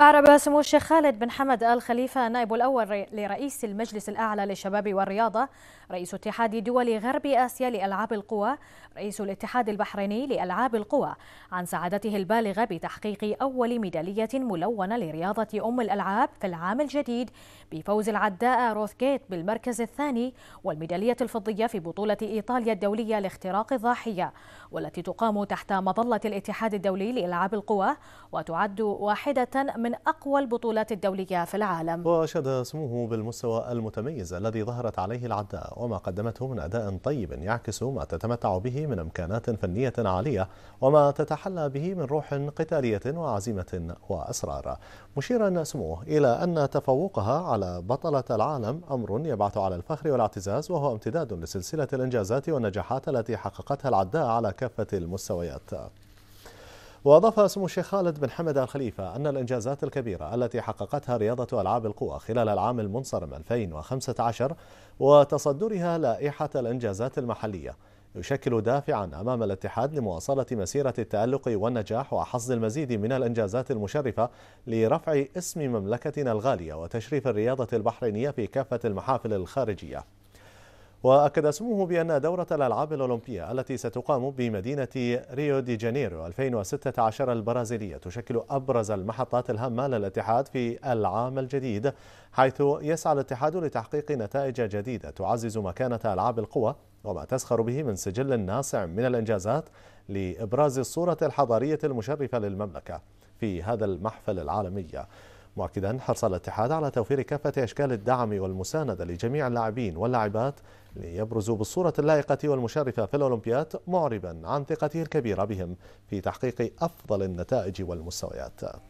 أعرب سمو الشيخ خالد بن حمد آل خليفة النائب الأول لرئيس المجلس الأعلى للشباب والرياضة رئيس اتحاد دول غرب آسيا لألعاب القوى رئيس الاتحاد البحريني لألعاب القوى عن سعادته البالغة بتحقيق أول ميدالية ملونة لرياضة أم الألعاب في العام الجديد بفوز العداء جيت بالمركز الثاني والميدالية الفضية في بطولة إيطاليا الدولية لاختراق الضاحية والتي تقام تحت مظلة الاتحاد الدولي لألعاب القوى وتعد واحدة من من أقوى البطولات الدولية في العالم وأشاد سموه بالمستوى المتميز الذي ظهرت عليه العداء وما قدمته من أداء طيب يعكس ما تتمتع به من إمكانات فنية عالية وما تتحلى به من روح قتالية وعزيمة وأسرار مشيرا سموه إلى أن تفوقها على بطلة العالم أمر يبعث على الفخر والاعتزاز وهو امتداد لسلسلة الإنجازات والنجاحات التي حققتها العداء على كافة المستويات وأضاف سمو الشيخ خالد بن حمد الخليفة أن الإنجازات الكبيرة التي حققتها رياضة ألعاب القوى خلال العام المنصرم 2015 وتصدرها لائحة الإنجازات المحلية يشكل دافعا أمام الاتحاد لمواصلة مسيرة التألق والنجاح وحصد المزيد من الإنجازات المشرفة لرفع اسم مملكتنا الغالية وتشريف الرياضة البحرينية في كافة المحافل الخارجية وأكد سموه بأن دورة الألعاب الأولمبية التي ستقام بمدينة ريو دي جانيرو 2016 البرازيلية تشكل أبرز المحطات الهامة للاتحاد في العام الجديد حيث يسعى الاتحاد لتحقيق نتائج جديدة تعزز مكانة ألعاب القوى وما تسخر به من سجل ناصع من الإنجازات لإبراز الصورة الحضارية المشرفة للمملكة في هذا المحفل العالمي مؤكدا حرص الاتحاد على توفير كافة أشكال الدعم والمساندة لجميع اللاعبين واللاعبات ليبرزوا بالصورة اللائقة والمشرفة في الأولمبياد معربا عن ثقته الكبيرة بهم في تحقيق أفضل النتائج والمستويات